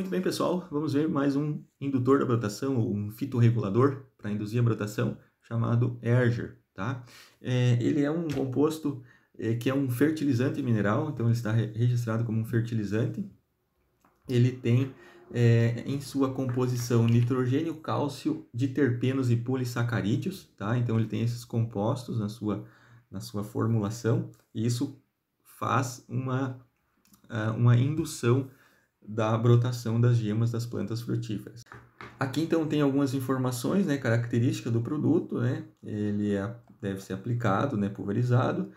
muito bem, pessoal. Vamos ver mais um indutor da brotação, ou um fitorregulador para induzir a brotação, chamado Erger. Tá? É, ele é um composto é, que é um fertilizante mineral, então ele está re registrado como um fertilizante. Ele tem é, em sua composição nitrogênio, cálcio, diterpenos e polissacarídeos. Tá? Então ele tem esses compostos na sua, na sua formulação, e isso faz uma, ah, uma indução da brotação das gemas das plantas frutíferas. Aqui então tem algumas informações, né, características do produto, né? Ele é, deve ser aplicado, né, pulverizado.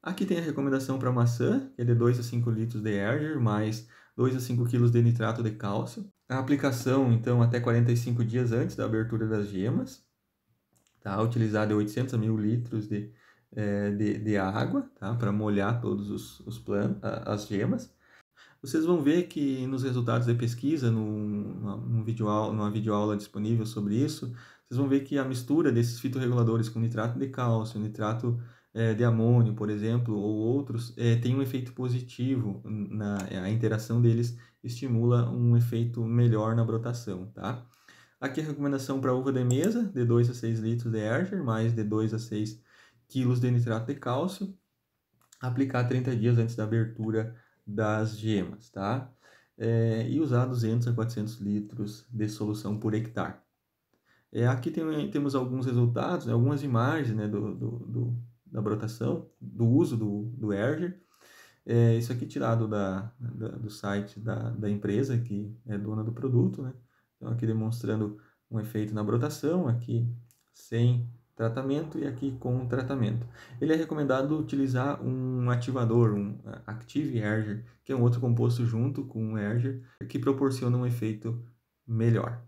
Aqui tem a recomendação para maçã, que é de 2 a 5 litros de Erger, mais 2 a 5 kg de nitrato de cálcio. A aplicação, então, até 45 dias antes da abertura das gemas. Tá? Utilizar de 800 mil litros de, é, de, de água tá? para molhar todos os, os plantas, as gemas. Vocês vão ver que nos resultados da pesquisa, numa, num aula numa videoaula disponível sobre isso, vocês vão ver que a mistura desses fitorreguladores com nitrato de cálcio, nitrato é, de amônio, por exemplo, ou outros, é, tem um efeito positivo, na, a interação deles estimula um efeito melhor na brotação, tá? Aqui a recomendação para uva de mesa, de 2 a 6 litros de Erger, mais de 2 a 6 quilos de nitrato de cálcio, aplicar 30 dias antes da abertura das gemas, tá? É, e usar 200 a 400 litros de solução por hectare. É, aqui tem, temos alguns resultados, né, algumas imagens né, do, do, do, da brotação, do uso do, do Erger. É, isso aqui tirado da, da, do site da, da empresa que é dona do produto. Né? Então, aqui demonstrando um efeito na brotação, aqui sem tratamento e aqui com tratamento. Ele é recomendado utilizar um ativador, um eh, Active Erger, que é um outro composto junto com o Erger, que proporciona um efeito melhor.